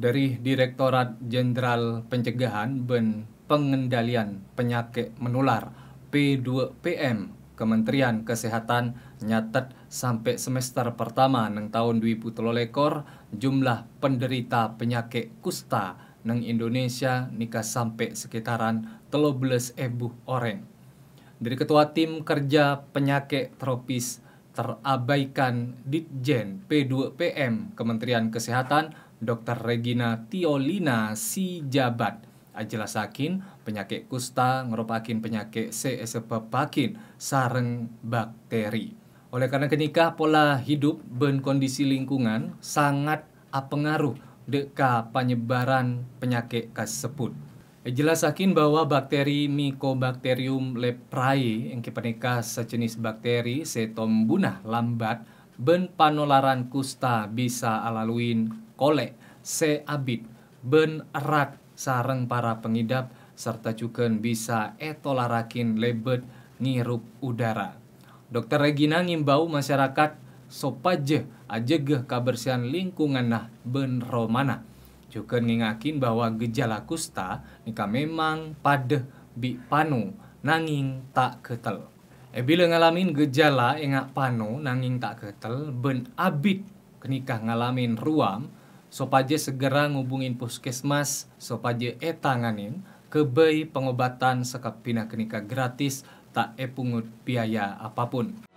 dari Direktorat Jenderal Pencegahan dan Pengendalian Penyakit Menular P2PM Kementerian Kesehatan nyatet sampai semester pertama neng tahun lekor jumlah penderita penyakit kusta neng Indonesia nikah sampai sekitaran telobles ebu orang. Dari Ketua Tim Kerja Penyakit Tropis Terabaikan Ditjen P2PM Kementerian Kesehatan Dr. Regina Tiolina Sijabat. Ajelas sakin penyakit kusta ngerupakin penyakit seesepepakin sarang bakteri. Oleh karena kenikah pola hidup ben kondisi lingkungan sangat apengaruh deka penyebaran penyakit kasebut. Jelas sakin bahwa bakteri Mycobacterium leprae yang kepenikah sejenis bakteri setombunah lambat ben panolaran kusta bisa alaluin Kole se abit ben erat sarang para pengidap serta juga bisa etolarakin lebet ngirup udara. Dokter Regina ngimbau masyarakat sopaje gah kebersihan lingkungan nah ben romana. Juga ngingakin bahwa gejala kusta nika memang padeh bi panu nanging tak ketel. Ebi eh, ngalamin gejala engak panu nanging tak ketel ben abit kenikah ngalamin ruam Sopaje segera ngubungin puskesmas, Sopaje etanganin, eh kebei pengobatan sekap pindah kenika gratis, tak epungut biaya apapun.